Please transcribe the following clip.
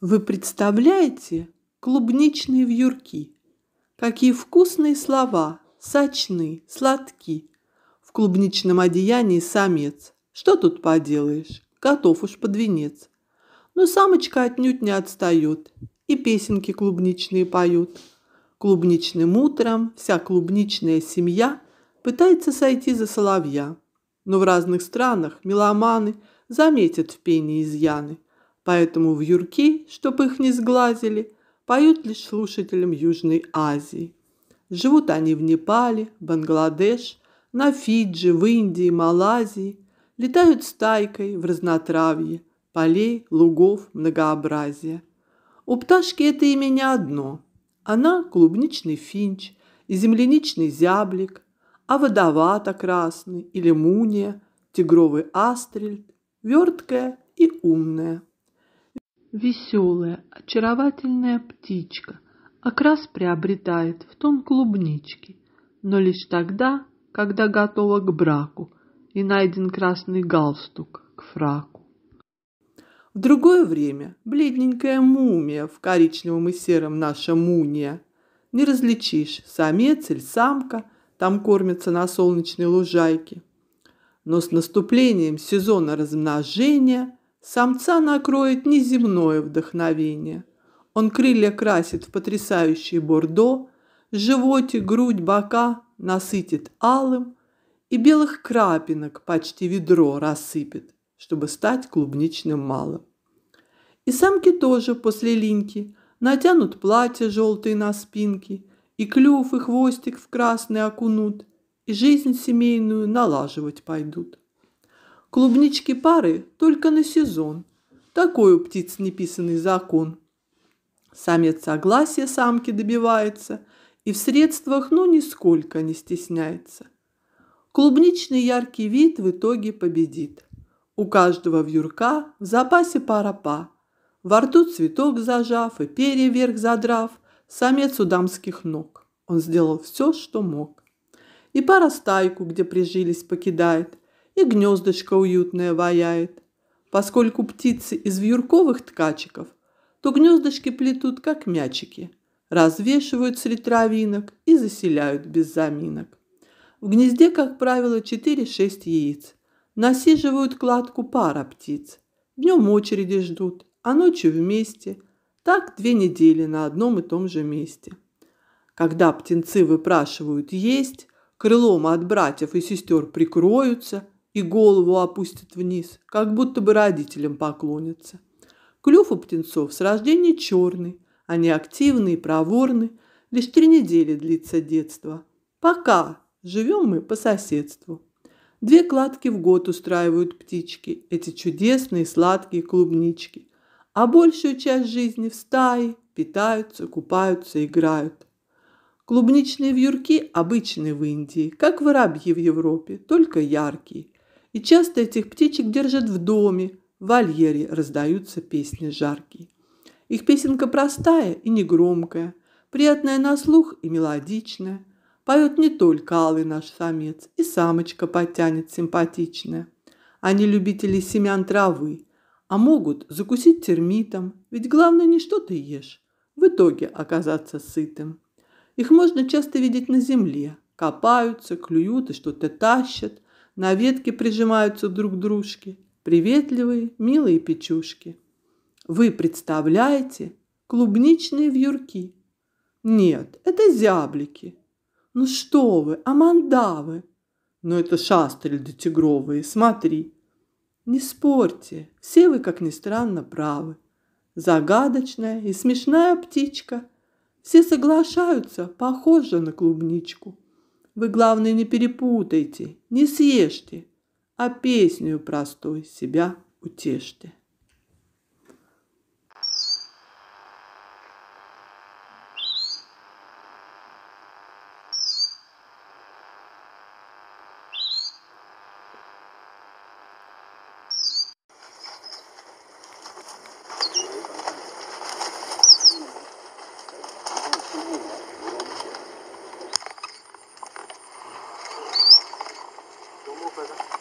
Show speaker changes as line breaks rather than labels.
Вы представляете клубничные вьюрки? Какие вкусные слова, сочны, сладки. В клубничном одеянии самец. Что тут поделаешь, готов уж под венец. Но самочка отнюдь не отстает, и песенки клубничные поют. Клубничным утром вся клубничная семья пытается сойти за соловья. Но в разных странах меломаны заметят в пении изъяны – поэтому в юрки, чтобы их не сглазили, поют лишь слушателям Южной Азии. Живут они в Непале, Бангладеш, на Фиджи, в Индии, Малайзии, летают стайкой в разнотравье, полей, лугов, многообразия. У пташки это имя не одно. Она клубничный финч и земляничный зяблик, а водовато красный или муния, тигровый астрель, верткая и умная веселая, очаровательная птичка, окрас приобретает в тон клубнички, но лишь тогда, когда готова к браку и найден красный галстук к фраку. В другое время бледненькая мумия в коричневом и сером наша муния. Не различишь, самец или самка там кормятся на солнечной лужайке. Но с наступлением сезона размножения – Самца накроет неземное вдохновение. Он крылья красит в потрясающий бордо, животик, грудь, бока насытит алым и белых крапинок почти ведро рассыпет, чтобы стать клубничным малым. И самки тоже после линьки натянут платья желтые на спинки, и клюв, и хвостик в красный окунут, и жизнь семейную налаживать пойдут. Клубнички пары только на сезон. Такой у птиц неписанный закон. Самец согласия самки добивается и в средствах, ну, нисколько не стесняется. Клубничный яркий вид в итоге победит. У каждого вьюрка в запасе парапа. Во рту цветок зажав и перья вверх задрав, самец у дамских ног. Он сделал все, что мог. И пара стайку, где прижились, покидает – и гнездышко уютное ваяет. Поскольку птицы из вьюрковых ткачиков, то гнездочки плетут, как мячики, развешивают среди травинок и заселяют без заминок. В гнезде, как правило, 4-6 яиц. Насиживают кладку пара птиц. Днем очереди ждут, а ночью вместе. Так две недели на одном и том же месте. Когда птенцы выпрашивают есть, крылом от братьев и сестер прикроются – и голову опустит вниз, как будто бы родителям поклонится. Клюв у птенцов с рождения черный, они активны и проворны, лишь три недели длится детство. Пока живем мы по соседству. Две кладки в год устраивают птички, эти чудесные сладкие клубнички. А большую часть жизни в стае питаются, купаются, играют. Клубничные вьюрки обычные в Индии, как воробьи в Европе, только яркие. И часто этих птичек держат в доме, в вольере раздаются песни жаркие. Их песенка простая и негромкая, приятная на слух и мелодичная. Поет не только алый наш самец, и самочка потянет симпатичная. Они любители семян травы, а могут закусить термитом, ведь главное не что ты ешь, в итоге оказаться сытым. Их можно часто видеть на земле, копаются, клюют и что-то тащат, на ветке прижимаются друг к дружке приветливые, милые печушки. Вы представляете клубничные вьюрки? Нет, это зяблики. Ну что вы, амандавы! Но ну это шастрельды тигровые, смотри. Не спорьте, все вы, как ни странно, правы. Загадочная и смешная птичка. Все соглашаются, похожа на клубничку. Вы, главное, не перепутайте, не съешьте, а песню простой себя утешьте. Дякую.